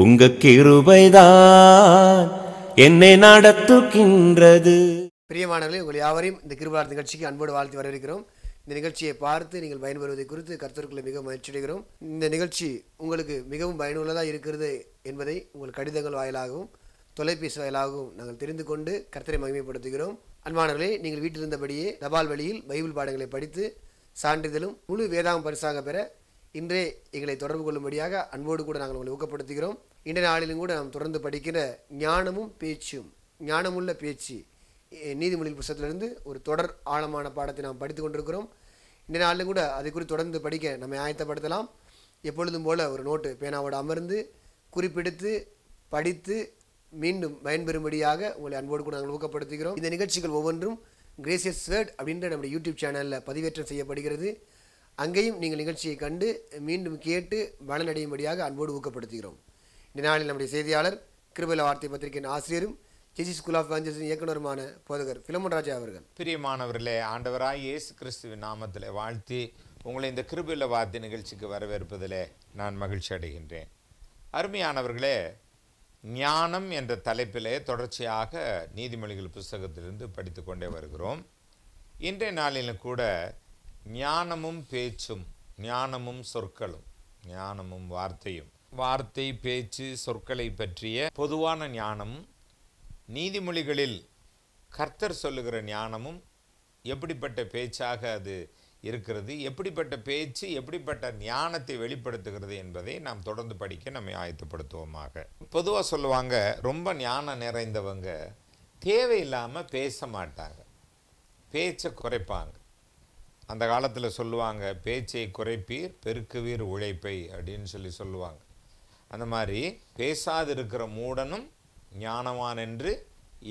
உங்க கிருபைதான் என்னை நடத்துகின்றது பிரியமானவர்களே உங்கள் யாவரையும் இந்த கிருபார் நிகழ்ச்சிக்கு அன்போடு வாழ்த்து வரவேற்கிறோம் இந்த நிகழ்ச்சியை பார்த்து நீங்கள் பயன்பெறுவதை குறித்து கருத்தருக்குள்ள மிக முயற்சிடுகிறோம் இந்த நிகழ்ச்சி உங்களுக்கு மிகவும் பயனுள்ளதாக இருக்கிறது என்பதை உங்கள் கடிதங்கள் வாயிலாகவும் தொலைபேசி வாயிலாகவும் நாங்கள் தெரிந்து கொண்டு கர்த்தரை மகிமைப்படுத்துகிறோம் அன்பானவர்களே நீங்கள் வீட்டிலிருந்தபடியே தபால் வழியில் பைபிள் பாடங்களை படித்து சான்றிதழும் முழு வேதாகம் பரிசாக பெற இன்றே எங்களை தொடர்பு கொள்ளும்படியாக அன்போடு கூட நாங்கள் உங்களை ஊக்கப்படுத்துகிறோம் இன்றைய நாளிலும் கூட நாம் தொடர்ந்து படிக்கிற ஞானமும் பேச்சும் ஞானமுள்ள பேச்சு நீதிமொழி புத்தகத்திலிருந்து ஒரு தொடர் ஆழமான பாடத்தை நாம் படித்து கொண்டிருக்கிறோம் இன்றைய நாளிலும் கூட அதை குறித்து தொடர்ந்து படிக்க நம்மை ஆயத்தப்படுத்தலாம் எப்பொழுதும் போல ஒரு நோட்டு பேனாவோடு அமர்ந்து குறிப்பிடுத்து படித்து மீண்டும் பயன்பெறும்படியாக உங்களை அன்போடு கூட நாங்கள் ஊக்கப்படுத்துகிறோம் இந்த நிகழ்ச்சிகள் ஒவ்வொன்றும் கிரேசியஸ் வேர்ட் அப்படின்ற நம்முடைய யூடியூப் சேனலில் பதிவேற்றம் செய்யப்படுகிறது அங்கேயும் நீங்கள் நிகழ்ச்சியை கண்டு மீண்டும் கேட்டு பலனடையும்படியாக அன்போடு ஊக்கப்படுத்துகிறோம் இந்த நாளில் நம்முடைய செய்தியாளர் கிருபல வார்த்தை பத்திரிகையின் ஆசிரியரும் ஜிஜி ஸ்கூல் ஆஃப் வேஞ்சல்ஸின் இயக்குநருமான போதகர் பிலமன் ராஜா அவர்கள் பிரியமானவர்களே ஆண்டவராய் இயேசு கிறிஸ்துவின் நாமத்தில் வாழ்த்தி உங்களை இந்த கிருபில வார்த்தை நிகழ்ச்சிக்கு வரவேற்பதில் நான் மகிழ்ச்சி அடைகின்றேன் அருமையானவர்களே ஞானம் என்ற தலைப்பிலே தொடர்ச்சியாக நீதிமொழிகள் புஸ்தகத்திலிருந்து படித்து கொண்டே வருகிறோம் இன்றைய நாளிலும் கூட ஞானமும் பேச்சும் ஞானமும் சொற்களும் ஞானமும் வார்த்தையும் வார்த்தை பேச்சு சொற்களை பற்றிய பொதுவான ஞானமும் நீதிமொழிகளில் கர்த்தர் சொல்லுகிற ஞானமும் எப்படிப்பட்ட பேச்சாக அது இருக்கிறது எப்படிப்பட்ட பேச்சு எப்படிப்பட்ட ஞானத்தை வெளிப்படுத்துகிறது என்பதை நாம் தொடர்ந்து படிக்க நம்மை ஆயத்தப்படுத்துவோமாக பொதுவாக சொல்லுவாங்க ரொம்ப ஞானம் நிறைந்தவங்க தேவையில்லாமல் பேச மாட்டாங்க பேச்சை குறைப்பாங்க அந்த காலத்தில் சொல்லுவாங்க பேச்சை குறைப்பீர் பெருக்குவீர் உழைப்பை அப்படின்னு சொல்லி சொல்லுவாங்க அந்த மாதிரி பேசாதிருக்கிற மூடனும் ஞானவான் என்று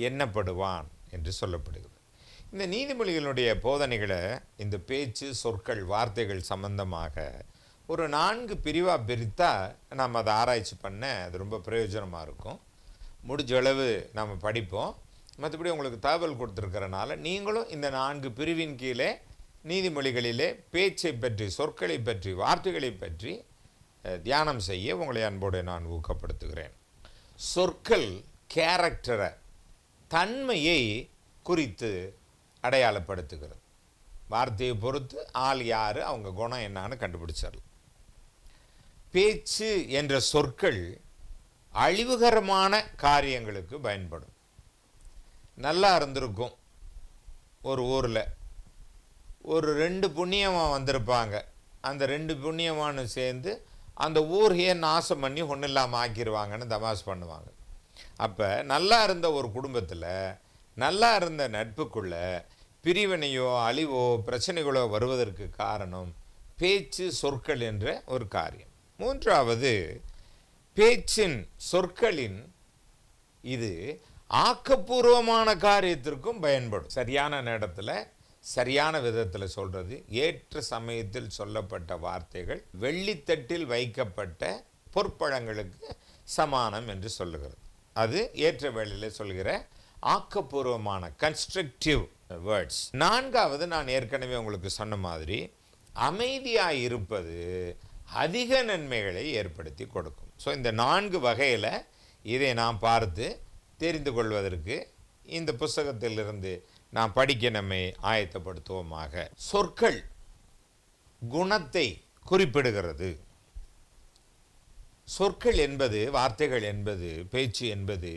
எண்ணப்படுவான் என்று சொல்லப்படுகிறது இந்த நீதிமொழிகளுடைய போதனைகளை இந்த பேச்சு சொற்கள் வார்த்தைகள் சம்பந்தமாக ஒரு நான்கு பிரிவாக பிரித்தால் நாம் அதை ஆராய்ச்சி பண்ண அது ரொம்ப பிரயோஜனமாக இருக்கும் முடிஞ்ச அளவு நாம் படிப்போம் மற்றபடி உங்களுக்கு தகவல் கொடுத்துருக்கறனால நீங்களும் இந்த நான்கு பிரிவின் கீழே நீதிமொழிகளிலே பேச்சை பற்றி சொற்களை பற்றி வார்த்தைகளை பற்றி தியானம் செய்ய உங்களை அன்போடு நான் ஊக்கப்படுத்துகிறேன் சொற்கள் கேரக்டரை தன்மையை குறித்து அடையாளப்படுத்துகிறது வார்த்தையை பொறுத்து ஆள் யார் அவங்க குணம் என்னான்னு கண்டுபிடிச்சிடலாம் பேச்சு என்ற சொற்கள் அழிவுகரமான காரியங்களுக்கு பயன்படும் நல்லா இருந்திருக்கும் ஒரு ஊரில் ஒரு ரெண்டு புண்ணியமாக வந்திருப்பாங்க அந்த ரெண்டு புண்ணியமானு சேர்ந்து அந்த ஊர்கையை நாசம் பண்ணி ஒன்றும் இல்லாமல் ஆக்கிடுவாங்கன்னு தமாஸ் பண்ணுவாங்க அப்போ நல்லா இருந்த ஒரு குடும்பத்தில் நல்லா இருந்த நட்புக்குள்ளே பிரிவினையோ அழிவோ பிரச்சனைகளோ வருவதற்கு காரணம் பேச்சு சொற்கள் என்ற ஒரு காரியம் மூன்றாவது பேச்சின் சொற்களின் இது ஆக்கப்பூர்வமான காரியத்திற்கும் பயன்படும் சரியான நேரத்தில் சரியான விதத்தில் சொல்கிறது ஏற்ற சமயத்தில் சொல்லப்பட்ட வார்த்தைகள் வெள்ளித்தட்டில் வைக்கப்பட்ட பொற்பழங்களுக்கு சமானம் என்று சொல்லுகிறது அது ஏற்ற வேளையில் சொல்கிற ஆக்கப்பூர்வமான கன்ஸ்ட்ரக்டிவ் வேர்ட்ஸ் நான்காவது நான் ஏற்கனவே உங்களுக்கு சொன்ன மாதிரி அமைதியாக இருப்பது அதிக நன்மைகளை ஏற்படுத்தி கொடுக்கும் ஸோ இந்த நான்கு வகையில் இதை நாம் பார்த்து தெரிந்து கொள்வதற்கு இந்த புஸ்தகத்திலிருந்து நாம் படிக்க நம்மை ஆயத்தப்படுத்துவோமாக சொற்கள் குணத்தை குறிப்பிடுகிறது சொற்கள் என்பது வார்த்தைகள் என்பது பேச்சு என்பது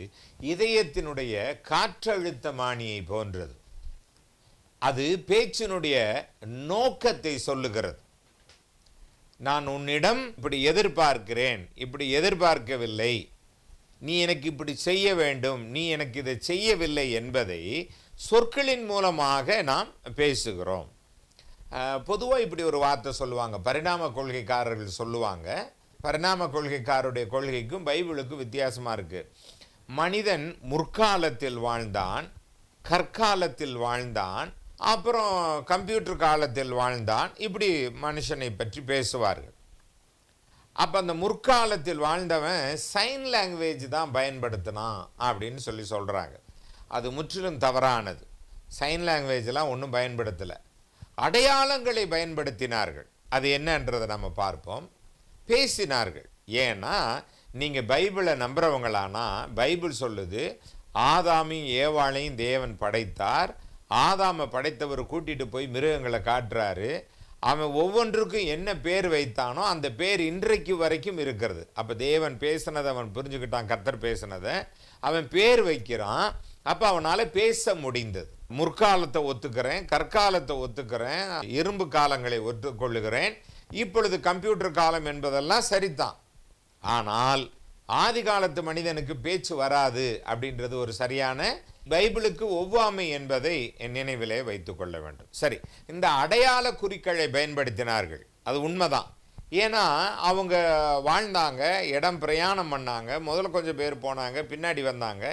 இதயத்தினுடைய காற்றழுத்த மானியை போன்றது அது பேச்சினுடைய நோக்கத்தை சொல்லுகிறது நான் உன்னிடம் இப்படி எதிர்பார்க்கிறேன் இப்படி எதிர்பார்க்கவில்லை நீ எனக்கு இப்படி செய்ய வேண்டும் நீ எனக்கு இதை செய்யவில்லை என்பதை சொற்களின் மூலமாக நாம் பேசுகிறோம் பொதுவாக இப்படி ஒரு வார்த்தை சொல்லுவாங்க பரிணாம கொள்கைக்காரர்கள் சொல்லுவாங்க பரிணாம கொள்கைக்காருடைய கொள்கைக்கும் பைபிளுக்கும் வித்தியாசமாக இருக்குது மனிதன் முற்காலத்தில் வாழ்ந்தான் கற்காலத்தில் வாழ்ந்தான் அப்புறம் கம்ப்யூட்டர் காலத்தில் வாழ்ந்தான் இப்படி மனுஷனை பற்றி பேசுவார்கள் அப்போ அந்த முற்காலத்தில் வாழ்ந்தவன் சைன் லாங்குவேஜ் தான் பயன்படுத்தினான் அப்படின்னு சொல்லி சொல்கிறாங்க அது முற்றிலும் தவறானது சைன் லாங்குவேஜெலாம் ஒன்றும் பயன்படுத்தலை அடையாளங்களை பயன்படுத்தினார்கள் அது என்னன்றதை நம்ம பார்ப்போம் பேசினார்கள் ஏன்னா நீங்கள் பைபிளை நம்புகிறவங்களானா பைபிள் சொல்லுது ஆதாமையும் ஏவாளையும் தேவன் படைத்தார் ஆதாமை படைத்தவர் கூட்டிகிட்டு போய் மிருகங்களை காட்டுறாரு அவன் ஒவ்வொன்றுக்கும் என்ன பேர் வைத்தானோ அந்த பேர் இன்றைக்கு வரைக்கும் இருக்கிறது அப்போ தேவன் பேசினதை அவன் புரிஞ்சுக்கிட்டான் கத்தர் பேசினதை அவன் பேர் வைக்கிறான் அப்போ அவனால் பேச முடிந்தது முற்காலத்தை ஒத்துக்கிறேன் கற்காலத்தை ஒத்துக்கிறேன் இரும்பு காலங்களை ஒத்துக்கொள்ளுகிறேன் இப்பொழுது கம்ப்யூட்டர் காலம் என்பதெல்லாம் சரிதான் ஆனால் ஆதி காலத்து மனிதனுக்கு பேச்சு வராது அப்படின்றது ஒரு சரியான பைபிளுக்கு ஒவ்வாமை என்பதை என் நினைவிலே வைத்து கொள்ள வேண்டும் சரி இந்த அடையாள குறிக்களை பயன்படுத்தினார்கள் அது உண்மைதான் ஏன்னா அவங்க வாழ்ந்தாங்க இடம் பிரயாணம் பண்ணாங்க முதல்ல கொஞ்சம் பேர் போனாங்க பின்னாடி வந்தாங்க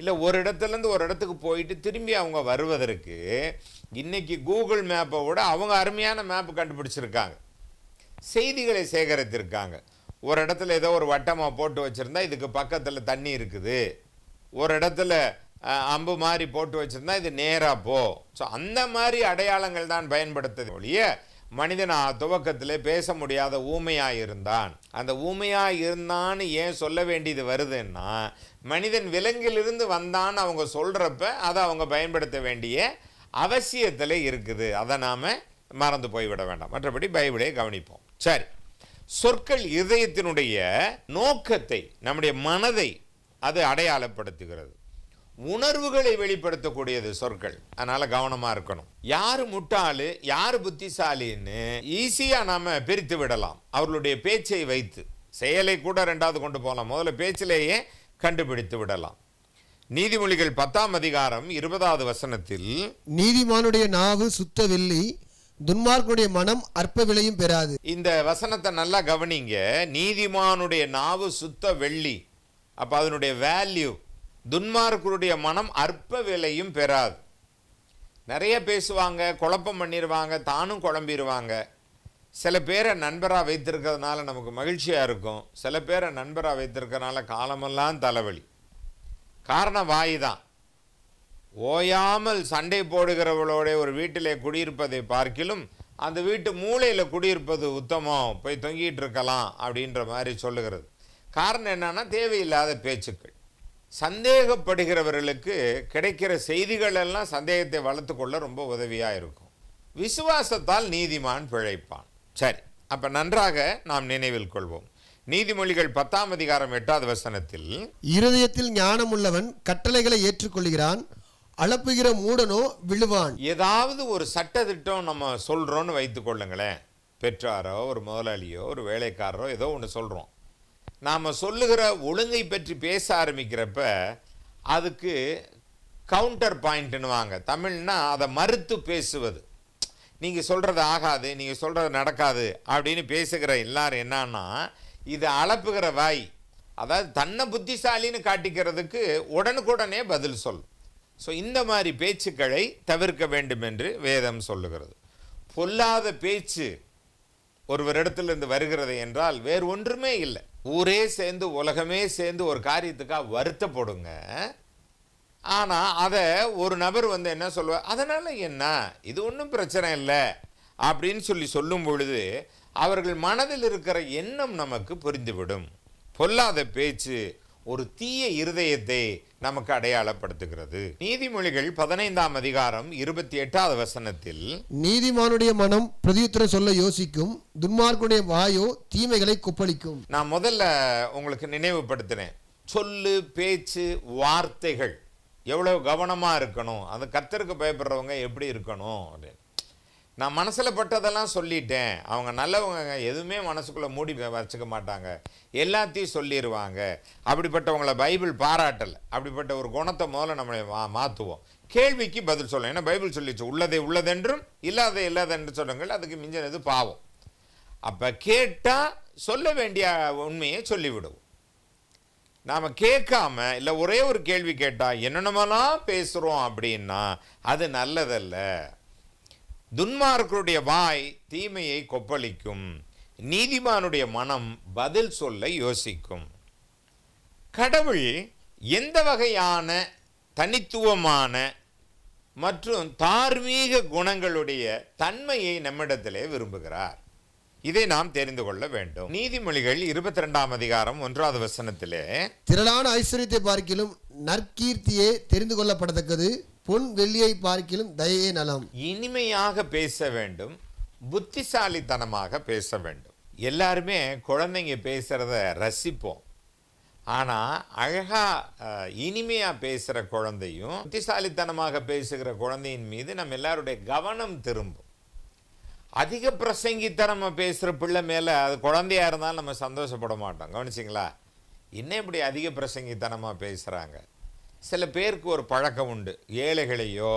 இல்லை ஒரு இடத்துலேருந்து ஒரு இடத்துக்கு போயிட்டு திரும்பி அவங்க வருவதற்கு இன்றைக்கி கூகுள் மேப்பை விட அவங்க அருமையான மேப்பு கண்டுபிடிச்சிருக்காங்க செய்திகளை சேகரித்திருக்காங்க ஒரு இடத்துல ஏதோ ஒரு வட்டமாக போட்டு வச்சுருந்தா இதுக்கு பக்கத்தில் தண்ணி இருக்குது ஒரு இடத்துல அம்பு மாதிரி போட்டு வச்சுருந்தா இது நேராக போ ஸோ அந்த மாதிரி அடையாளங்கள் தான் பயன்படுத்துது ஒழிய மனிதன் துவக்கத்தில் பேச முடியாத ஊமையாக இருந்தான் அந்த ஊமையாக இருந்தான்னு ஏன் சொல்ல வேண்டியது வருதுன்னா மனிதன் விலங்கிலிருந்து வந்தான்னு அவங்க சொல்கிறப்ப அதை அவங்க பயன்படுத்த வேண்டிய அவசியத்தில் இருக்குது அதை நாம் மறந்து போய்விட வேண்டாம் மற்றபடி பைபிளை கவனிப்போம் சரி சொற்கள் இதயத்தினுடைய நோக்கத்தை நம்முடைய மனதை அது அடையாளப்படுத்துகிறது உணர்வுகளை வெளிப்படுத்தக்கூடியது சொற்கள் அதனால கவனமா இருக்கணும் யார் முட்டாளு யார் புத்திசாலின்னு ஈஸியா நாம பிரித்து விடலாம் அவர்களுடைய பேச்சை வைத்து செயலை கூட ரெண்டாவது கொண்டு போகலாம் முதல்ல பேச்சிலேயே கண்டுபிடித்து விடலாம் நீதிமொழிகள் பத்தாம் அதிகாரம் இருபதாவது வசனத்தில் நீதிமானுடைய நாவு சுத்த வெள்ளி துன்மார்க்குடைய மனம் அற்ப விலையும் பெறாது இந்த வசனத்தை நல்லா கவனிங்க நீதிமானுடைய நாவு சுத்த வெள்ளி அப்போ அதனுடைய வேல்யூ துன்மார்க்கருடைய மனம் அற்ப விலையும் பெறாது நிறைய பேசுவாங்க குழப்பம் பண்ணிடுவாங்க தானும் குழம்பிடுவாங்க சில பேரை நண்பராக வைத்திருக்கிறதுனால நமக்கு மகிழ்ச்சியாக இருக்கும் சில பேரை நண்பராக வைத்திருக்கிறதுனால காலமெல்லாம் தலைவலி காரணம் வாய் தான் ஓயாமல் சண்டை போடுகிறவளோட ஒரு வீட்டிலே குடியிருப்பதை பார்க்கிலும் அந்த வீட்டு மூளையில் குடியிருப்பது உத்தமம் போய் தொங்கிட்டு இருக்கலாம் அப்படின்ற மாதிரி சொல்லுகிறது காரணம் என்னென்னா தேவையில்லாத பேச்சுக்கள் சந்தேகப்படுகிறவர்களுக்கு கிடைக்கிற செய்திகள் எல்லாம் சந்தேகத்தை வளர்த்து கொள்ள ரொம்ப உதவியாக இருக்கும் விசுவாசத்தால் நீதிமான் பிழைப்பான் சரி அப்போ நன்றாக நாம் நினைவில் கொள்வோம் நீதிமொழிகள் பத்தாம் அதிகாரம் எட்டாவது வசனத்தில் இருதயத்தில் ஞானம் உள்ளவன் கட்டளைகளை ஏற்றுக்கொள்கிறான் அளப்புகிற மூடனோ விழுவான் ஏதாவது ஒரு சட்ட திட்டம் நம்ம சொல்கிறோன்னு வைத்துக்கொள்ளுங்களேன் பெற்றாரோ ஒரு முதலாளியோ ஒரு வேலைக்காரரோ ஏதோ ஒன்று சொல்கிறோம் நாம் சொல்லுகிற ஒழுங்கை பற்றி பேச ஆரம்பிக்கிறப்ப அதுக்கு கவுண்டர் பாயிண்ட்னுவாங்க தமிழ்னா அதை மறுத்து பேசுவது நீங்கள் சொல்கிறது ஆகாது நீங்கள் சொல்கிறது நடக்காது அப்படின்னு பேசுகிற எல்லாரும் என்னன்னா இதை அளப்புகிற வாய் அதாவது தன்னை புத்திசாலின்னு காட்டிக்கிறதுக்கு உடனுக்குடனே பதில் சொல் ஸோ இந்த மாதிரி பேச்சுக்களை தவிர்க்க வேண்டும் என்று வேதம் சொல்லுகிறது பொல்லாத பேச்சு ஒருவரிடத்துலேருந்து வருகிறது என்றால் வேறு ஒன்றுமே இல்லை ஊரே சேர்ந்து உலகமே சேர்ந்து ஒரு காரியத்துக்காக வருத்தப்படுங்க ஆனால் அதை ஒரு நபர் வந்து என்ன சொல்லுவார் அதனால் என்ன இது ஒன்றும் பிரச்சனை இல்லை அப்படின்னு சொல்லி சொல்லும் பொழுது அவர்கள் மனதில் இருக்கிற எண்ணம் நமக்கு புரிந்துவிடும் பொல்லாத பேச்சு ஒரு தீய இருதயத்தை நமக்கு அடையாளப்படுத்துகிறது நீதிமொழிகள் பதினைந்தாம் அதிகாரம் இருபத்தி எட்டாவது வசனத்தில் நீதிமானுடைய மனம் பிரதியுத்தரம் சொல்ல யோசிக்கும் துன்மார்க்குடைய வாயோ தீமைகளை கொப்பளிக்கும் நான் முதல்ல உங்களுக்கு நினைவுபடுத்தினேன் சொல்லு பேச்சு வார்த்தைகள் எவ்வளவு கவனமாக இருக்கணும் அந்த கத்தருக்கு பயப்படுறவங்க எப்படி இருக்கணும் அப்படின்னு நான் மனசில் பட்டதெல்லாம் சொல்லிட்டேன் அவங்க நல்லவங்க எதுவுமே மனசுக்குள்ளே மூடி வச்சுக்க மாட்டாங்க எல்லாத்தையும் சொல்லிடுவாங்க அப்படிப்பட்டவங்களை பைபிள் பாராட்டலை அப்படிப்பட்ட ஒரு குணத்தை முதல்ல நம்மளை மா மாற்றுவோம் கேள்விக்கு பதில் சொல்லணும் ஏன்னா பைபிள் சொல்லிச்சு உள்ளதை உள்ளதென்றும் இல்லாத இல்லாதென்று சொல்லுங்கள் அதுக்கு மிஞ்சினது பாவம் அப்போ கேட்டால் சொல்ல வேண்டிய உண்மையை சொல்லிவிடுவோம் நாம் கேட்காம இல்லை ஒரே ஒரு கேள்வி கேட்டால் என்னென்னமெல்லாம் பேசுகிறோம் அப்படின்னா அது நல்லதல்ல துன்மார்க்கருடைய வாய் தீமையை கொப்பளிக்கும் நீதிமானுடைய மனம் பதில் சொல்ல யோசிக்கும் கடவுள் எந்த வகையான தனித்துவமான மற்றும் தார்மீக குணங்களுடைய தன்மையை நம்மிடத்திலே விரும்புகிறார் இதை நாம் தெரிந்து கொள்ள வேண்டும் நீதிமொழிகள் இருபத்தி ரெண்டாம் அதிகாரம் ஒன்றாவது வசனத்திலே திரளான ஐஸ்வர்யத்தை பார்க்கிலும் நற்கீர்த்தியே தெரிந்து கொள்ளப்படத்தக்கது பொன் வெள்ளியை பார்க்கிலும் தயையே நலம் இனிமையாக பேச வேண்டும் புத்திசாலித்தனமாக பேச வேண்டும் எல்லாருமே குழந்தைங்க பேசுகிறத ரசிப்போம் ஆனால் அழகாக இனிமையாக பேசுகிற குழந்தையும் புத்திசாலித்தனமாக பேசுகிற குழந்தையின் மீது நம்ம எல்லாருடைய கவனம் திரும்பும் அதிக பிரசங்கித்தனமாக பேசுகிற பிள்ளை மேலே அது குழந்தையாக இருந்தாலும் நம்ம சந்தோஷப்பட மாட்டோம் கவனிச்சிங்களா என்ன இப்படி அதிக பிரசங்கித்தனமாக பேசுகிறாங்க சில பேருக்கு ஒரு பழக்கம் உண்டு ஏழைகளையோ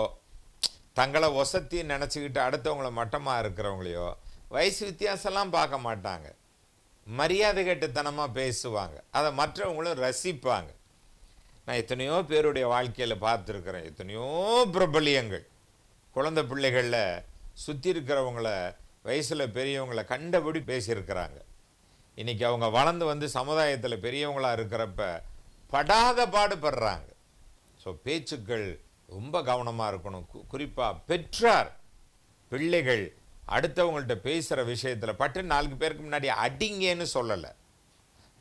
தங்களை ஒசத்தின்னு நினச்சிக்கிட்டு அடுத்தவங்கள மட்டமாக இருக்கிறவங்களையோ வயசு வித்தியாசம்லாம் பார்க்க மாட்டாங்க மரியாதை கெட்டுத்தனமாக பேசுவாங்க அதை மற்றவங்களும் ரசிப்பாங்க நான் எத்தனையோ பேருடைய வாழ்க்கையில் பார்த்துருக்குறேன் எத்தனையோ பிரபலியங்கள் குழந்த பிள்ளைகளில் சுற்றி இருக்கிறவங்கள வயசில் பெரியவங்கள கண்டபடி பேசியிருக்கிறாங்க இன்றைக்கி அவங்க வளர்ந்து வந்து சமுதாயத்தில் பெரியவங்களாக இருக்கிறப்ப படாத பாடுபடுறாங்க ஸோ பேச்சுக்கள் ரொம்ப கவனமாக இருக்கணும் குறிப்பாக பெற்றார் பிள்ளைகள் அடுத்தவங்கள்ட்ட பேசுகிற விஷயத்தில் பட்டு நாலு பேருக்கு முன்னாடி அடிங்கன்னு சொல்லலை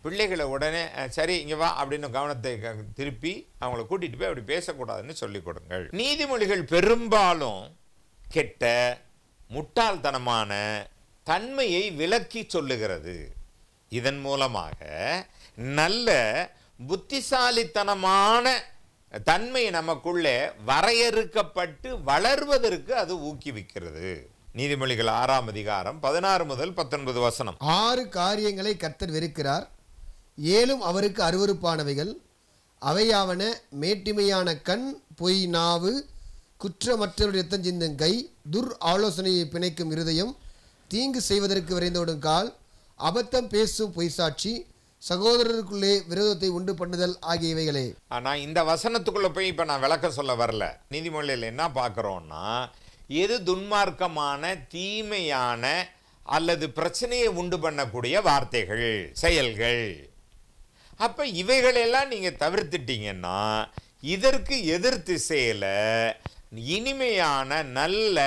பிள்ளைகளை உடனே சரி இங்கே வா அப்படின்னு கவனத்தை திருப்பி அவங்கள கூட்டிகிட்டு போய் அப்படி பேசக்கூடாதுன்னு சொல்லிக் கொடுங்கள் நீதிமொழிகள் பெரும்பாலும் கெட்ட முட்டாள்தனமான தன்மையை விலக்கி சொல்லுகிறது இதன் மூலமாக நல்ல புத்திசாலித்தனமான தன்மை நமக்குள்ளே வரையறுக்கப்பட்டு வளர்வதற்கு அது ஊக்குவிக்கிறது நீதிமொழிகள் ஆறாம் அதிகாரம் பதினாறு முதல் பத்தொன்பது வசனம் ஆறு காரியங்களை கர்த்தர் வெறுக்கிறார் ஏழும் அவருக்கு அருவறுப்பானவைகள் அவையாவன மேட்டிமையான கண் பொய் நாவு குற்ற ரத்தம் கை துர் ஆலோசனையை பிணைக்கும் இருதயம் தீங்கு செய்வதற்கு விரைந்தோடும் கால் அபத்தம் பேசும் பொய்சாட்சி சகோதரருக்குள்ளே விரோதத்தை உண்டு பண்ணுதல் ஆகியவைகளே ஆனால் இந்த வசனத்துக்குள்ளே போய் இப்போ நான் விளக்க சொல்ல வரல நீதிமொழியில் என்ன பார்க்குறோன்னா எது துன்மார்க்கமான தீமையான அல்லது பிரச்சனையை உண்டு பண்ணக்கூடிய வார்த்தைகள் செயல்கள் அப்போ இவைகளெல்லாம் நீங்கள் தவிர்த்துட்டீங்கன்னா இதற்கு எதிர் திசையில் இனிமையான நல்ல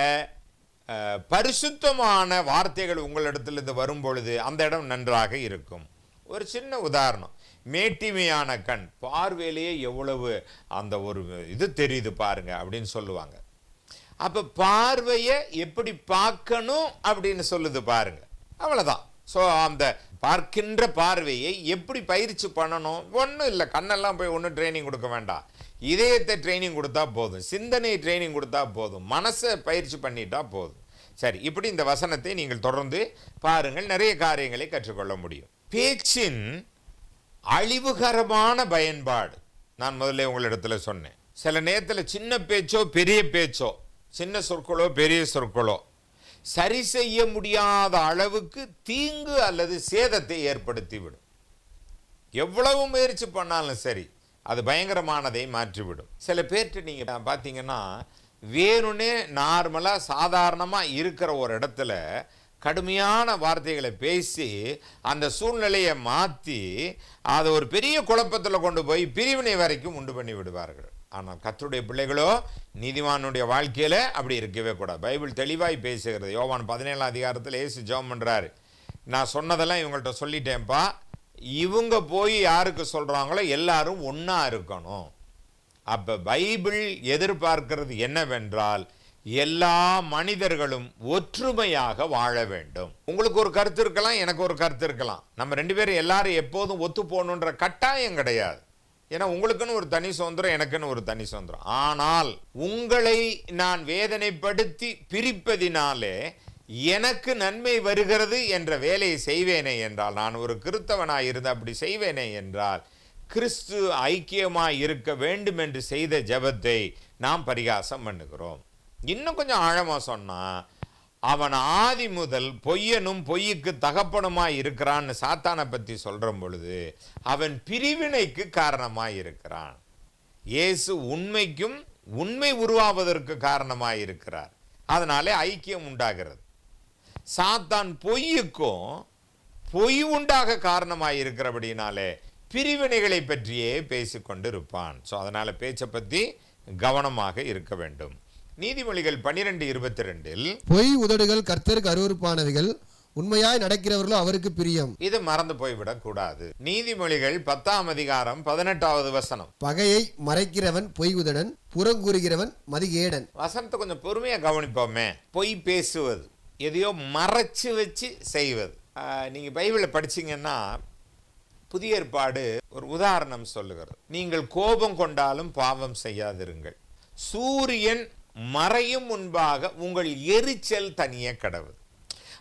பரிசுத்தமான வார்த்தைகள் உங்களிடத்திலிருந்து வரும் பொழுது அந்த இடம் நன்றாக இருக்கும் ஒரு சின்ன உதாரணம் மேட்டிமையான கண் பார்வையிலேயே எவ்வளவு அந்த ஒரு இது தெரியுது பாருங்க அப்படின்னு சொல்லுவாங்க அப்போ பார்வையை எப்படி பார்க்கணும் அப்படின்னு சொல்லுது பாருங்க அவ்வளோதான் ஸோ அந்த பார்க்கின்ற பார்வையை எப்படி பயிற்சி பண்ணணும் ஒன்றும் இல்லை கண்ணெல்லாம் போய் ஒன்றும் ட்ரைனிங் கொடுக்க வேண்டாம் இதயத்தை ட்ரைனிங் கொடுத்தா போதும் சிந்தனை ட்ரைனிங் கொடுத்தா போதும் மனசை பயிற்சி பண்ணிட்டா போதும் சரி இப்படி இந்த வசனத்தை நீங்கள் தொடர்ந்து பாருங்கள் நிறைய காரியங்களை கற்றுக்கொள்ள முடியும் பேச்சின் அழிவுகரமான பயன்பாடு நான் முதல்ல உங்களிடத்தில் சொன்னேன் சில நேரத்தில் சின்ன பேச்சோ பெரிய பேச்சோ சின்ன சொற்களோ பெரிய சொற்களோ சரி செய்ய முடியாத அளவுக்கு தீங்கு அல்லது சேதத்தை ஏற்படுத்திவிடும் எவ்வளவு முயற்சி பண்ணாலும் சரி அது பயங்கரமானதை மாற்றிவிடும் சில பேர்ட்டு நீங்கள் பார்த்தீங்கன்னா வேணும்னே நார்மலாக சாதாரணமாக இருக்கிற ஒரு இடத்துல கடுமையான வார்த்தைகளை பேசி அந்த சூழ்நிலையை மாற்றி அதை ஒரு பெரிய குழப்பத்தில் கொண்டு போய் பிரிவினை வரைக்கும் உண்டு பண்ணி விடுவார்கள் ஆனால் கத்தருடைய பிள்ளைகளோ நீதிமானுடைய வாழ்க்கையில் அப்படி இருக்கவே கூடாது பைபிள் தெளிவாய் பேசுகிறது யோவான் பதினேழாம் அதிகாரத்தில் ஏசு ஜோம் பண்ணுறாரு நான் சொன்னதெல்லாம் இவங்கள்ட்ட சொல்லிட்டேன்ப்பா இவங்க போய் யாருக்கு சொல்கிறாங்களோ எல்லாரும் ஒன்றா இருக்கணும் அப்போ பைபிள் எதிர்பார்க்கிறது என்னவென்றால் எல்லா மனிதர்களும் ஒற்றுமையாக வாழ வேண்டும் உங்களுக்கு ஒரு கருத்து இருக்கலாம் எனக்கு ஒரு கருத்து இருக்கலாம் நம்ம ரெண்டு பேரும் எல்லாரும் எப்போதும் ஒத்து போகணுன்ற கட்டாயம் கிடையாது ஏன்னா உங்களுக்குன்னு ஒரு தனி சுதந்திரம் எனக்குன்னு ஒரு தனி சுதந்திரம் ஆனால் உங்களை நான் வேதனைப்படுத்தி பிரிப்பதினாலே எனக்கு நன்மை வருகிறது என்ற வேலையை செய்வேனே என்றால் நான் ஒரு கிறித்தவனாக இருந்து அப்படி செய்வேனே என்றால் கிறிஸ்து ஐக்கியமாக இருக்க வேண்டும் என்று செய்த ஜபத்தை நாம் பரிகாசம் பண்ணுகிறோம் இன்னும் கொஞ்சம் ஆழமாக சொன்னால் அவன் ஆதி முதல் பொய்யனும் பொய்யுக்கு தகப்பனுமாய் இருக்கிறான்னு சாத்தானை பற்றி சொல்கிற பொழுது அவன் பிரிவினைக்கு காரணமாக இருக்கிறான் இயேசு உண்மைக்கும் உண்மை உருவாவதற்கு காரணமாக இருக்கிறார் அதனாலே ஐக்கியம் உண்டாகிறது சாத்தான் பொய்யுக்கும் பொய் உண்டாக காரணமாக இருக்கிறபடினாலே பிரிவினைகளை பற்றியே பேசிக்கொண்டு இருப்பான் ஸோ அதனால் பேச்சை பற்றி கவனமாக இருக்க வேண்டும் நீதிமொழிகள் பனிரெண்டு இருபத்தி ரெண்டில் பொய் உதடுகள் கர்த்தருக்கு அருவறுப்பானவைகள் உண்மையாய் நடக்கிறவர்களோ அவருக்கு பிரியம் இது மறந்து போய்விடக் கூடாது நீதிமொழிகள் பத்தாம் அதிகாரம் பதினெட்டாவது வசனம் பகையை மறைக்கிறவன் பொய் உதடன் புறங்கூறுகிறவன் மதிகேடன் வசனத்தை கொஞ்சம் பொறுமையா கவனிப்போமே பொய் பேசுவது எதையோ மறைச்சு வச்சு செய்வது நீங்கள் பைபிளை படிச்சீங்கன்னா புதிய ஏற்பாடு ஒரு உதாரணம் சொல்லுகிறது நீங்கள் கோபம் கொண்டாலும் பாவம் செய்யாதிருங்கள் சூரியன் மறையும் முன்பாக உங்கள் எரிச்சல் தனிய கடவு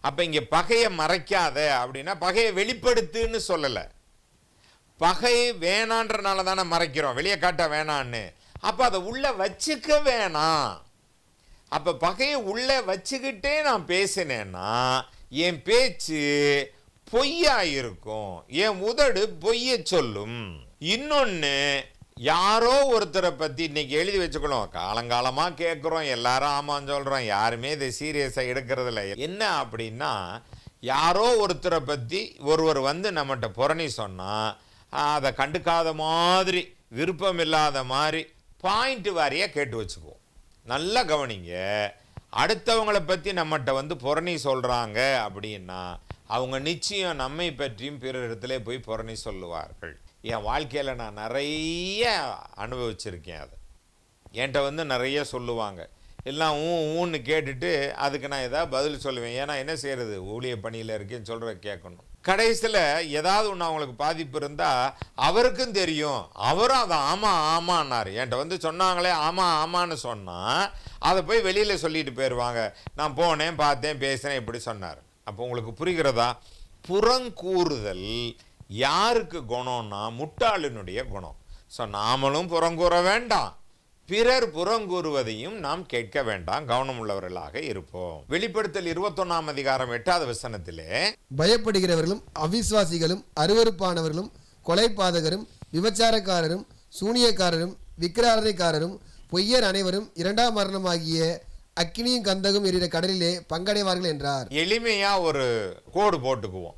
அப்போ இங்கே பகையை மறைக்காத அப்படின்னா பகையை வெளிப்படுத்துன்னு சொல்லலை பகை வேணான்றனால தானே மறைக்கிறோம் வெளியே காட்ட வேணான்னு அப்போ அதை உள்ளே வச்சுக்க வேணாம் அப்போ பகையை உள்ளே வச்சுக்கிட்டே நான் பேசினேன்னா என் பேச்சு பொய்யா இருக்கும் என் உதடு பொய்ய சொல்லும் இன்னொன்று யாரோ ஒருத்தரை பற்றி இன்றைக்கி எழுதி வச்சுக்கணும் காலங்காலமாக கேட்குறோம் எல்லாரும் ஆமான்னு சொல்கிறோம் யாருமே இதை சீரியஸாக எடுக்கிறதில்ல என்ன அப்படின்னா யாரோ ஒருத்தரை பற்றி ஒருவர் வந்து நம்மகிட்ட புறணி சொன்னால் அதை கண்டுக்காத மாதிரி விருப்பம் இல்லாத மாதிரி பாயிண்ட் வாரியாக கேட்டு வச்சுக்குவோம் நல்லா கவனிங்க அடுத்தவங்களை பற்றி நம்மகிட்ட வந்து புரணி சொல்கிறாங்க அப்படின்னா அவங்க நிச்சயம் நம்மை பற்றியும் பிற இடத்துல போய் புறணி சொல்லுவார்கள் என் வாழ்க்கையில் நான் நிறைய அனுபவிச்சிருக்கேன் அதை என்கிட்ட வந்து நிறைய சொல்லுவாங்க எல்லாம் ஊ ஊன்னு கேட்டுட்டு அதுக்கு நான் எதாவது பதில் சொல்லுவேன் ஏன்னா என்ன செய்கிறது ஊழிய பணியில் இருக்கேன்னு சொல்கிற கேட்கணும் கடைசியில் ஏதாவது ஒன்று அவங்களுக்கு பாதிப்பு இருந்தால் அவருக்கும் தெரியும் அவரும் அதை ஆமாம் ஆமான்னார் என்கிட்ட வந்து சொன்னாங்களே ஆமாம் ஆமான்னு சொன்னால் அதை போய் வெளியில் சொல்லிட்டு போயிடுவாங்க நான் போனேன் பார்த்தேன் பேசுனேன் இப்படி சொன்னார் அப்போ உங்களுக்கு புரிகிறதா புறங்கூறுதல் யாருக்கு குணம்னா முட்டாளினுடைய குணம் ஸோ நாமளும் புறங்கூற வேண்டாம் பிறர் புறங்கூறுவதையும் நாம் கேட்க வேண்டாம் கவனம் உள்ளவர்களாக இருப்போம் வெளிப்படுத்தல் இருபத்தொன்னாம் அதிகாரம் எட்டாவது வசனத்திலே பயப்படுகிறவர்களும் அவிஸ்வாசிகளும் அருவறுப்பானவர்களும் கொலைபாதகரும் விபச்சாரக்காரரும் சூனியக்காரரும் விக்கிராரதைக்காரரும் பொய்யர் அனைவரும் இரண்டாம் மரணமாகிய அக்கினியும் கந்தகம் எறிகிற கடலிலே பங்கடைவார்கள் என்றார் எளிமையா ஒரு கோடு போட்டுக்குவோம்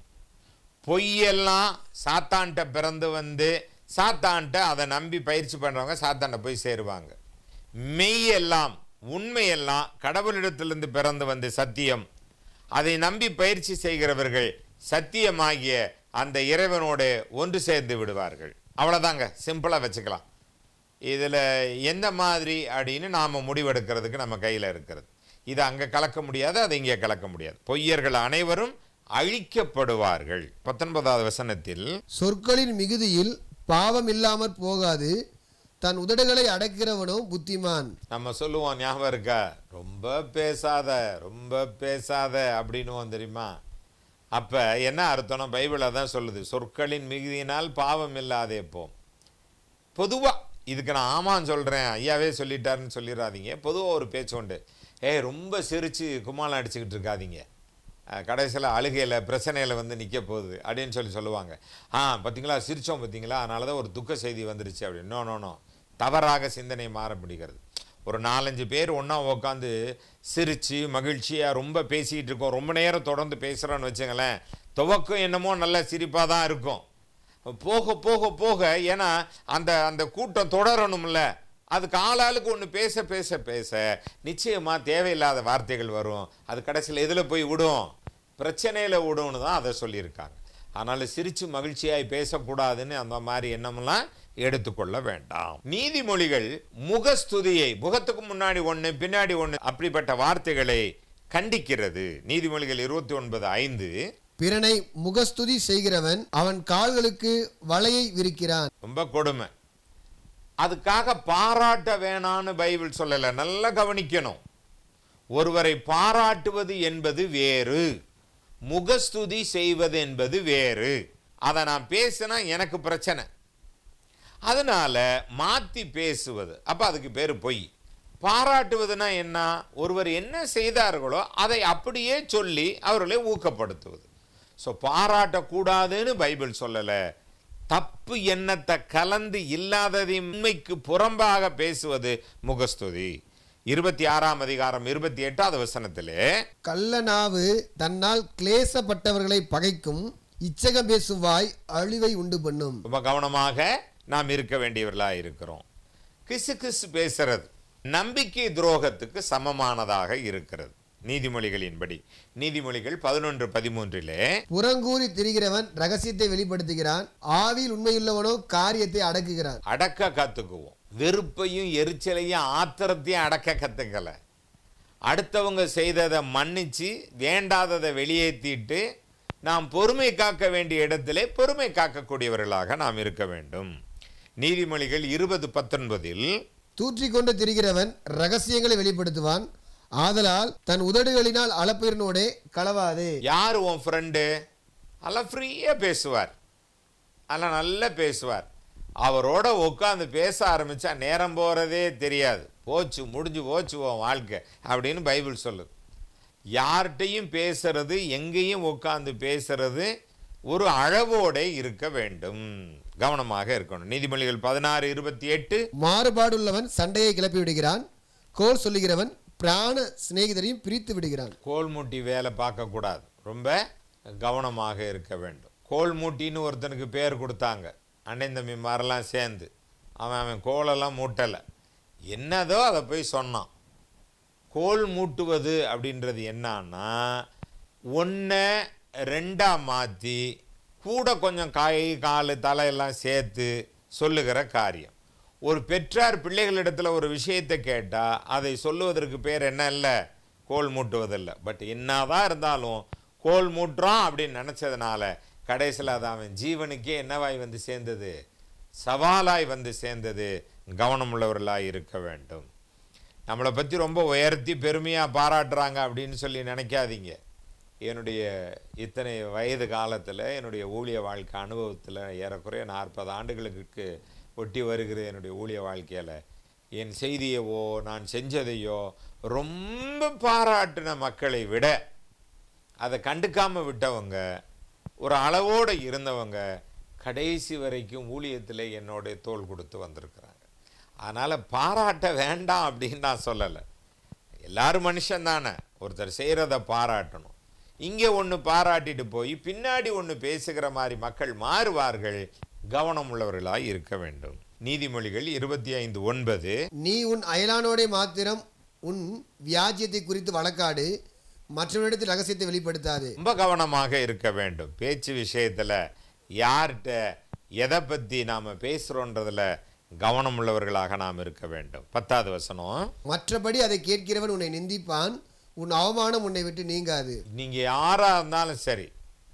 பொய்யெல்லாம் சாத்தான்கிட்ட பிறந்து வந்து சாத்தான்கிட்ட அதை நம்பி பயிற்சி பண்ணுறவங்க சாத்தான்கிட்ட போய் சேருவாங்க மெய்யெல்லாம் உண்மையெல்லாம் கடவுளிடத்திலிருந்து பிறந்து வந்து சத்தியம் அதை நம்பி பயிற்சி செய்கிறவர்கள் சத்தியமாகிய அந்த இறைவனோடு ஒன்று சேர்ந்து விடுவார்கள் அவ்வளோதாங்க சிம்பிளாக வச்சுக்கலாம் இதில் எந்த மாதிரி அப்படின்னு நாம் முடிவெடுக்கிறதுக்கு நம்ம கையில் இருக்கிறது இது அங்கே கலக்க முடியாது அதை இங்கே கலக்க முடியாது பொய்யர்கள் அனைவரும் அழிக்கப்படுவார்கள் பத்தொன்பதாவது வசனத்தில் சொற்களின் மிகுதியில் பாவம் இல்லாமற் போகாது தன் உதடுகளை அடைக்கிறவனும் புத்திமான் நம்ம சொல்லுவோம் ஞாபகம் இருக்கா ரொம்ப பேசாத ரொம்ப பேசாத அப்படின்னுவோம் தெரியுமா அப்போ என்ன அர்த்தம் பைபிளை தான் சொல்லுது சொற்களின் மிகுதியினால் பாவம் இல்லாதே போம் பொதுவாக இதுக்கு நான் ஆமான்னு சொல்கிறேன் ஐயாவே சொல்லிட்டாருன்னு சொல்லிடாதீங்க பொதுவாக ஒரு பேச்சு உண்டு ஏய் ரொம்ப சிரித்து குமாலம் அடிச்சுக்கிட்டு இருக்காதீங்க கடைசியில் அழுகையில் பிரச்சனையில் வந்து நிற்க போகுது அப்படின்னு சொல்லி சொல்லுவாங்க ஆ பார்த்தீங்களா சிரித்தோம் பார்த்தீங்களா அதனால தான் ஒரு துக்க செய்தி வந்துருச்சு அப்படின்னு நோ நோ நோ தவறாக சிந்தனை மாற பிடிக்கிறது ஒரு நாலஞ்சு பேர் ஒன்றா உட்காந்து சிரித்து மகிழ்ச்சியாக ரொம்ப பேசிக்கிட்டு இருக்கோம் ரொம்ப நேரம் தொடர்ந்து பேசுகிறோன்னு வச்சுங்களேன் துவக்கம் என்னமோ நல்லா சிரிப்பாக தான் இருக்கும் போக போக போக ஏன்னா அந்த அந்த கூட்டம் தொடரணும்ல அதுக்கு ஆளாளுக்கு ஒன்று பேச பேச பேச நிச்சயமாக தேவையில்லாத வார்த்தைகள் வரும் அது கடைசியில் எதில் போய் விடும் பிரச்சனையில் விடுன்னு தான் அதை சொல்லியிருக்காங்க அதனால் சிரித்து மகிழ்ச்சியாய் பேசக்கூடாதுன்னு அந்த மாதிரி எண்ணமெல்லாம் எடுத்துக்கொள்ள வேண்டாம் நீதிமொழிகள் முகஸ்துதியை முகத்துக்கு முன்னாடி ஒன்று பின்னாடி ஒன்று அப்படிப்பட்ட வார்த்தைகளை கண்டிக்கிறது நீதிமொழிகள் இருபத்தி ஒன்பது ஐந்து பிறனை முகஸ்துதி செய்கிறவன் அவன் கால்களுக்கு வலையை விரிக்கிறான் ரொம்ப கொடுமை அதுக்காக பாராட்ட வேணான்னு பைபிள் சொல்லலை நல்லா கவனிக்கணும் ஒருவரை பாராட்டுவது என்பது வேறு முகஸ்துதி செய்வது என்பது வேறு அதை நான் பேசினா எனக்கு பிரச்சனை அதனால் மாற்றி பேசுவது அப்போ அதுக்கு பேர் பொய் பாராட்டுவதுனா என்ன ஒருவர் என்ன செய்தார்களோ அதை அப்படியே சொல்லி அவர்களை ஊக்கப்படுத்துவது ஸோ பாராட்டக்கூடாதுன்னு பைபிள் சொல்லலை தப்பு எண்ணத்தை கலந்து இல்லாததை உண்மைக்கு புறம்பாக பேசுவது முகஸ்துதி இருபத்தி ஆறாம் அதிகாரம் இருபத்தி எட்டாவது வசனத்திலே கல்லனாவு தன்னால் கிளேசப்பட்டவர்களை பகைக்கும் இச்சகம் பேசும் வாய் அழிவை உண்டு பண்ணும் ரொம்ப கவனமாக நாம் இருக்க வேண்டியவர்களாக இருக்கிறோம் கிசு கிசு பேசுறது நம்பிக்கை துரோகத்துக்கு சமமானதாக இருக்கிறது நீதிமொழிகளின்படி நீதிமொழிகள் பதினொன்று பதிமூன்றிலே புறங்கூறி திரிகிறவன் ரகசியத்தை வெளிப்படுத்துகிறான் ஆவியில் உண்மையுள்ளவனோ காரியத்தை அடக்குகிறான் அடக்க கத்துக்குவோம் வெறுப்பையும் எரிச்சலையும் ஆத்திரத்தையும் அடக்க கற்றுக்கலை அடுத்தவங்க செய்ததை மன்னித்து வேண்டாததை வெளியேற்றிட்டு நாம் பொறுமை காக்க வேண்டிய இடத்திலே பொறுமை காக்கக்கூடியவர்களாக நாம் இருக்க வேண்டும் நீதிமொழிகள் இருபது பத்தொன்பதில் தூற்றிக்கொண்டு திரிகிறவன் ரகசியங்களை வெளிப்படுத்துவான் ஆதலால் தன் உதடுகளினால் அளப்பெருனோடே களவாது யார் உன் ஃப்ரெண்டு அல்ல ஃப்ரீயாக பேசுவார் அல்ல நல்லா பேசுவார் அவரோட உட்காந்து பேச ஆரம்பித்தா நேரம் போகிறதே தெரியாது போச்சு முடிஞ்சு போச்சு உன் வாழ்க்கை அப்படின்னு பைபிள் சொல்லுது யார்கிட்டையும் பேசுறது எங்கேயும் உட்காந்து பேசுறது ஒரு அளவோட இருக்க வேண்டும் கவனமாக இருக்கணும் நீதிமொழிகள் பதினாறு இருபத்தி எட்டு மாறுபாடுள்ளவன் சண்டையை கிளப்பி விடுகிறான் கோல் சொல்லுகிறவன் பிராண சிநேகிதரையும் பிரித்து விடுகிறான் கோல் மூட்டி வேலை பார்க்கக்கூடாது ரொம்ப கவனமாக இருக்க வேண்டும் கோல் மூட்டின்னு ஒருத்தனுக்கு பேர் கொடுத்தாங்க அண்ணன் தம்பி மாதிரிலாம் சேர்ந்து அவன் அவன் கோலெல்லாம் மூட்டலை என்னதோ அதை போய் சொன்னான் கோல் மூட்டுவது அப்படின்றது என்னான்னா ஒன்று ரெண்டாக மாற்றி கூட கொஞ்சம் காய் கால் தலையெல்லாம் சேர்த்து சொல்லுகிற காரியம் ஒரு பெற்றார் பிள்ளைகளிடத்தில் ஒரு விஷயத்தை கேட்டால் அதை சொல்லுவதற்கு பேர் என்ன இல்லை கோல் மூட்டுவதில்லை பட் என்னதான் இருந்தாலும் கோல் மூட்டுறோம் அப்படின்னு நினச்சதுனால கடைசியில் அது அவன் ஜீவனுக்கே என்னவாய் வந்து சேர்ந்தது சவாலாய் வந்து சேர்ந்தது கவனமுள்ளவர்களாக இருக்க வேண்டும் நம்மளை பற்றி ரொம்ப உயர்த்தி பெருமையாக பாராட்டுறாங்க அப்படின்னு சொல்லி நினைக்காதீங்க என்னுடைய இத்தனை வயது காலத்தில் என்னுடைய ஊழிய வாழ்க்கை அனுபவத்தில் ஏறக்குறைய நாற்பது ஆண்டுகளுக்கு ஒட்டி வருகிற என்னுடைய ஊழிய வாழ்க்கையில் என் செய்தியவோ நான் செஞ்சதையோ ரொம்ப பாராட்டின மக்களை விட அதை கண்டுக்காமல் விட்டவங்க ஒரு அளவோடு இருந்தவங்க கடைசி வரைக்கும் ஊழியத்தில் என்னுடைய தோல் கொடுத்து வந்திருக்கிறாங்க அதனால் பாராட்ட வேண்டாம் அப்படின்னு நான் சொல்லலை எல்லாரும் மனுஷன் தானே ஒருத்தர் செய்கிறத பாராட்டணும் இங்கே ஒன்று பாராட்டிட்டு போய் பின்னாடி ஒன்று பேசுகிற மாதிரி மக்கள் மாறுவார்கள் கவனம் உள்ளவர்களாக இருக்க வேண்டும் நீதிமொழிகள் இருபத்தி ஐந்து ஒன்பது நீ உன் அயலானோடே மாத்திரம் உன் வியாஜியத்தை குறித்து வழக்காடு மற்றவரிடத்தில் ரகசியத்தை வெளிப்படுத்தாது ரொம்ப கவனமாக இருக்க வேண்டும் பேச்சு விஷயத்தில் யார்கிட்ட எதை பற்றி நாம் பேசுகிறோன்றதில் கவனம் உள்ளவர்களாக நாம் இருக்க வேண்டும் பத்தாவது வசனம் மற்றபடி அதை கேட்கிறவன் உன்னை நிந்திப்பான் உன் அவமானம் உன்னை விட்டு நீங்காது நீங்கள் யாராக இருந்தாலும் சரி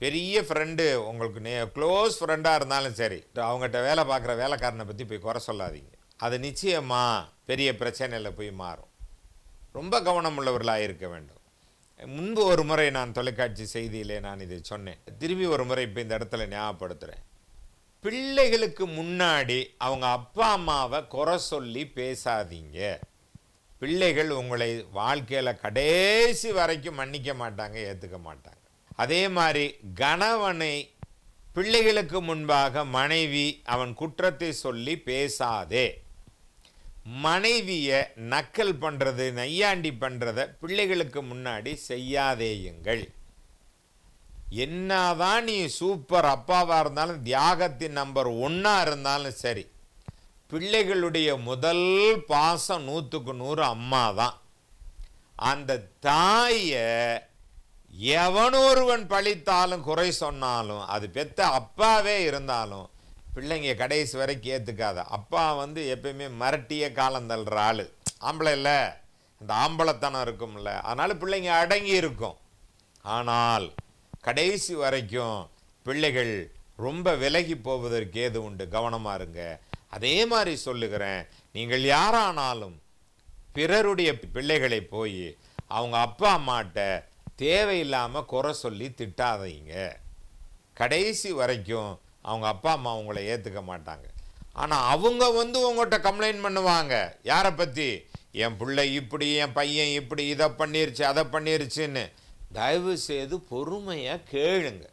பெரிய ஃப்ரெண்டு உங்களுக்கு நே க்ளோஸ் ஃப்ரெண்டாக இருந்தாலும் சரி அவங்ககிட்ட வேலை பார்க்குற வேலைக்காரனை பற்றி போய் குறை சொல்லாதீங்க அது நிச்சயமாக பெரிய பிரச்சனையில் போய் மாறும் ரொம்ப கவனம் உள்ளவர்களாக இருக்க வேண்டும் முன்பு ஒரு முறை நான் தொலைக்காட்சி செய்தியிலே நான் இதை சொன்னேன் திரும்பி ஒரு முறை இப்போ இந்த இடத்துல ஞாபகப்படுத்துகிறேன் பிள்ளைகளுக்கு முன்னாடி அவங்க அப்பா அம்மாவை குறை சொல்லி பேசாதீங்க பிள்ளைகள் உங்களை வாழ்க்கையில் கடைசி வரைக்கும் மன்னிக்க மாட்டாங்க ஏற்றுக்க மாட்டாங்க அதே மாதிரி கணவனை பிள்ளைகளுக்கு முன்பாக மனைவி அவன் குற்றத்தை சொல்லி பேசாதே மனைவியை நக்கல் பண்ணுறது நையாண்டி பண்ணுறத பிள்ளைகளுக்கு முன்னாடி செய்யாதேயுங்கள் என்னதான் நீ சூப்பர் அப்பாவாக இருந்தாலும் தியாகத்தின் நம்பர் ஒன்றா இருந்தாலும் சரி பிள்ளைகளுடைய முதல் பாசம் நூற்றுக்கு நூறு அம்மா தான் அந்த தாயை எவனொருவன் பழித்தாலும் குறை சொன்னாலும் அது பெத்த அப்பாவே இருந்தாலும் பிள்ளைங்க கடைசி வரைக்கும் ஏற்றுக்காத அப்பா வந்து எப்பயுமே மரட்டிய காலம் தள்ளுற ஆள் ஆம்பளை இல்லை அந்த ஆம்பளைத்தனம் இருக்கும்ல அதனால் பிள்ளைங்க அடங்கி இருக்கும் ஆனால் கடைசி வரைக்கும் பிள்ளைகள் ரொம்ப விலகி போவதற்கு ஏது உண்டு கவனமாக இருங்க அதே மாதிரி சொல்லுகிறேன் நீங்கள் யாரானாலும் பிறருடைய பிள்ளைகளை போய் அவங்க அப்பா அம்மாட்ட தேவையில்லாமல் குறை சொல்லி திட்டாதீங்க கடைசி வரைக்கும் அவங்க அப்பா அம்மா உங்களை ஏற்றுக்க மாட்டாங்க ஆனால் அவங்க வந்து உங்கள்கிட்ட கம்ப்ளைண்ட் பண்ணுவாங்க யாரை பற்றி என் பிள்ளை இப்படி என் பையன் இப்படி இதை பண்ணிருச்சு அதை பண்ணிருச்சுன்னு தயவு செய்து பொறுமையாக கேளுங்க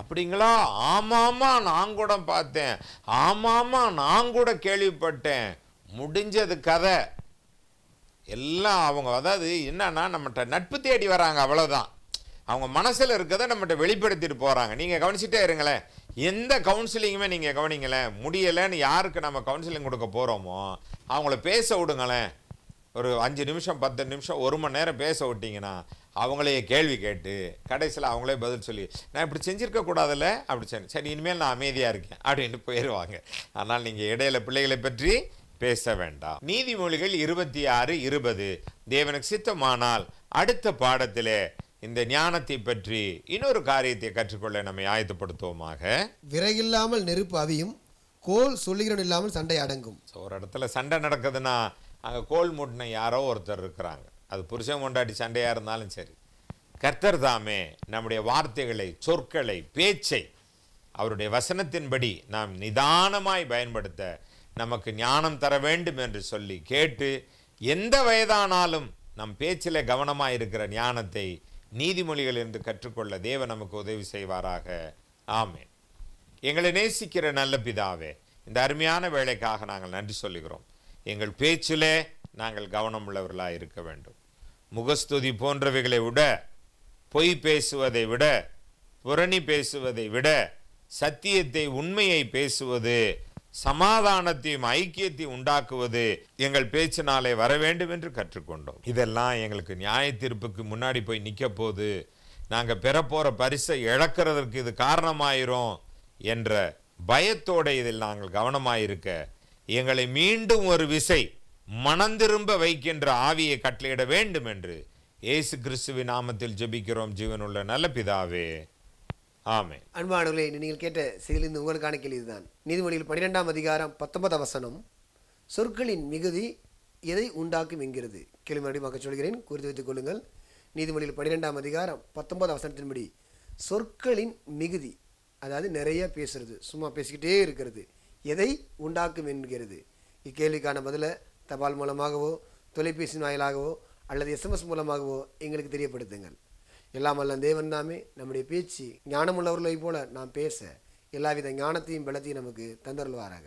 அப்படிங்களா ஆமாமா நான் கூட பார்த்தேன் ஆமாமா நான் கூட கேள்விப்பட்டேன் முடிஞ்சது கதை எல்லாம் அவங்க அதாவது என்னன்னா நம்மகிட்ட நட்பு தேடி வராங்க அவ்வளோதான் அவங்க மனசில் இருக்கிறத நம்மகிட்ட வெளிப்படுத்திட்டு போகிறாங்க நீங்கள் கவனிச்சிட்டே இருங்களேன் எந்த கவுன்சிலிங்குமே நீங்கள் கவனிங்களேன் முடியலைன்னு யாருக்கு நம்ம கவுன்சிலிங் கொடுக்க போகிறோமோ அவங்கள பேச விடுங்களேன் ஒரு அஞ்சு நிமிஷம் பத்து நிமிஷம் ஒரு மணி நேரம் பேச விட்டிங்கன்னா அவங்களே கேள்வி கேட்டு கடைசியில் அவங்களே பதில் சொல்லி நான் இப்படி செஞ்சுருக்கக்கூடாதுல்ல அப்படி சரி சரி இனிமேல் நான் அமைதியாக இருக்கேன் அப்படின்னு போயிடுவாங்க ஆனால் நீங்கள் இடையில பிள்ளைகளை பற்றி பேச வேண்டாம் நீதிமொழிகள் இருபத்தி ஆறு இருபது தேவனுக்கு சித்தமானால் அடுத்த பாடத்திலே இந்த ஞானத்தை பற்றி இன்னொரு காரியத்தை கற்றுக்கொள்ள நம்மை ஆயத்தப்படுத்துவோமாக விறகில்லாமல் நெருப்பு அவியும் கோல் சொல்லுகிறோம் இல்லாமல் சண்டை அடங்கும் ஸோ ஒரு இடத்துல சண்டை நடக்குதுன்னா அங்கே கோல் மூட்டின யாரோ ஒருத்தர் இருக்கிறாங்க அது புருஷன் கொண்டாடி சண்டையாக இருந்தாலும் சரி கர்த்தர் தாமே நம்முடைய வார்த்தைகளை சொற்களை பேச்சை அவருடைய வசனத்தின்படி நாம் நிதானமாய் பயன்படுத்த நமக்கு ஞானம் தர வேண்டும் என்று சொல்லி கேட்டு எந்த வயதானாலும் நம் பேச்சில் கவனமாக இருக்கிற ஞானத்தை நீதிமொழிகளிலிருந்து கற்றுக்கொள்ள தேவ நமக்கு உதவி செய்வாராக ஆமே எங்களை நேசிக்கிற நல்ல பிதாவே இந்த அருமையான வேலைக்காக நாங்கள் நன்றி சொல்லுகிறோம் எங்கள் பேச்சிலே நாங்கள் கவனம் உள்ளவர்களாக இருக்க வேண்டும் முகஸ்துதி போன்றவைகளை விட பொய் பேசுவதை விட புரணி பேசுவதை விட சத்தியத்தை உண்மையை பேசுவது சமாதானத்தையும் ஐக்கியத்தையும் உண்டாக்குவது எங்கள் பேச்சினாலே வர வேண்டும் என்று கற்றுக்கொண்டோம் இதெல்லாம் எங்களுக்கு நியாய தீர்ப்புக்கு முன்னாடி போய் நிற்க போது நாங்கள் பெறப்போகிற பரிசை இழக்கிறதற்கு இது காரணமாயிரும் என்ற பயத்தோடு இதில் நாங்கள் கவனமாயிருக்க எங்களை மீண்டும் ஒரு விசை மனந்திரும்ப வைக்கின்ற ஆவியை கட்டளையிட வேண்டும் என்று இயேசு கிறிஸ்துவின் நாமத்தில் ஜெபிக்கிறோம் ஜீவனுள்ள நல்ல பிதாவே ஆமே அன்பானவர்களே நீங்கள் கேட்ட செய்திலிருந்து உங்களுக்கான கேள்வி இதுதான் நீதிமொழியில் பன்னிரெண்டாம் அதிகாரம் பத்தொன்பது வசனம் சொற்களின் மிகுதி எதை உண்டாக்கும் என்கிறது கேள்வி மறுபடியும் சொல்கிறேன் குறித்து வைத்துக் கொள்ளுங்கள் நீதிமொழியில் பன்னிரெண்டாம் அதிகாரம் பத்தொன்பது வசனத்தின்படி சொற்களின் மிகுதி அதாவது நிறைய பேசுறது சும்மா பேசிக்கிட்டே இருக்கிறது எதை உண்டாக்கும் என்கிறது இக்கேள்விக்கான பதிலை தபால் மூலமாகவோ தொலைபேசி வாயிலாகவோ அல்லது எஸ்எம்எஸ் மூலமாகவோ எங்களுக்கு தெரியப்படுத்துங்கள் எல்லாம் வல்ல தேவன் தாமே நம்முடைய பேச்சு ஞானமுள்ளவர்களை போல நாம் பேச எல்லாவித ஞானத்தையும் பலத்தையும் நமக்கு தந்தருள்வாராக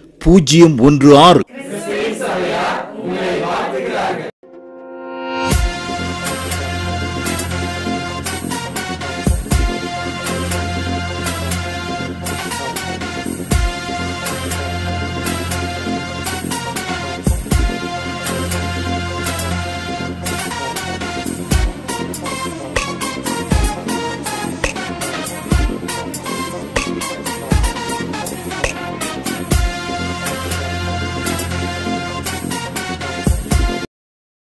பூஜ்ஜியம் ஒன்று ஆறு